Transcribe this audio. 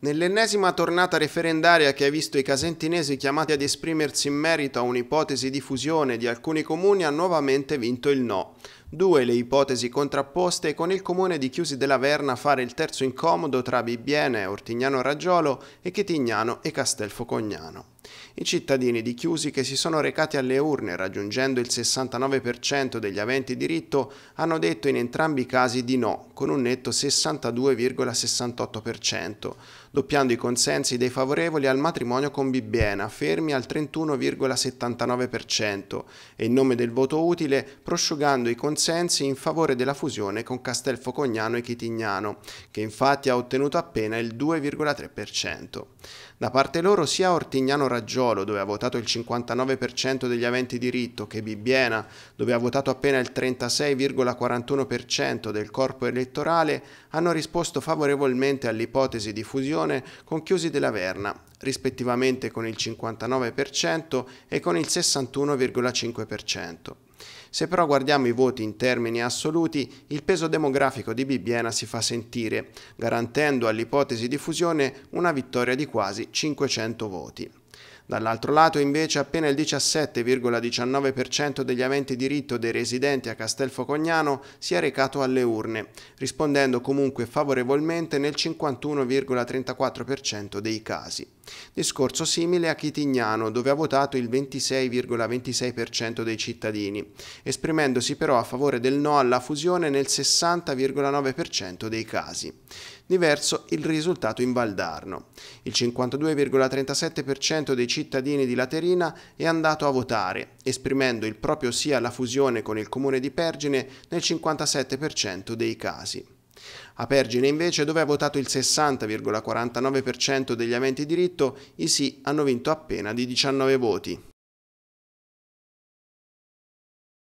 Nell'ennesima tornata referendaria che ha visto i casentinesi chiamati ad esprimersi in merito a un'ipotesi di fusione di alcuni comuni ha nuovamente vinto il no. Due le ipotesi contrapposte con il comune di Chiusi della Verna fare il terzo incomodo tra Bibbiene, Ortignano Raggiolo e Chetignano e Castelfocognano. I cittadini di Chiusi che si sono recati alle urne raggiungendo il 69% degli aventi diritto hanno detto in entrambi i casi di no, con un netto 62,68%, doppiando i consensi dei favorevoli al matrimonio con Bibbiena, fermi al 31,79%, e in nome del voto utile prosciugando i consensi in favore della fusione con Castelfocognano e Chitignano, che infatti ha ottenuto appena il 2,3%. Da parte loro sia Ortignano Raggiolo, dove ha votato il 59% degli aventi diritto, che Bibbiena, dove ha votato appena il 36,41% del corpo elettorale, hanno risposto favorevolmente all'ipotesi di fusione con Chiusi della Verna, rispettivamente con il 59% e con il 61,5%. Se però guardiamo i voti in termini assoluti, il peso demografico di Bibbiena si fa sentire, garantendo all'ipotesi di fusione una vittoria di quasi 500 voti. Dall'altro lato invece appena il 17,19% degli aventi diritto dei residenti a Castelfocognano si è recato alle urne, rispondendo comunque favorevolmente nel 51,34% dei casi. Discorso simile a Chitignano, dove ha votato il 26,26% dei cittadini, esprimendosi però a favore del no alla fusione nel 60,9% dei casi diverso il risultato in Valdarno. Il 52,37% dei cittadini di Laterina è andato a votare, esprimendo il proprio sì alla fusione con il comune di Pergine nel 57% dei casi. A Pergine invece, dove ha votato il 60,49% degli aventi diritto, i sì hanno vinto appena di 19 voti,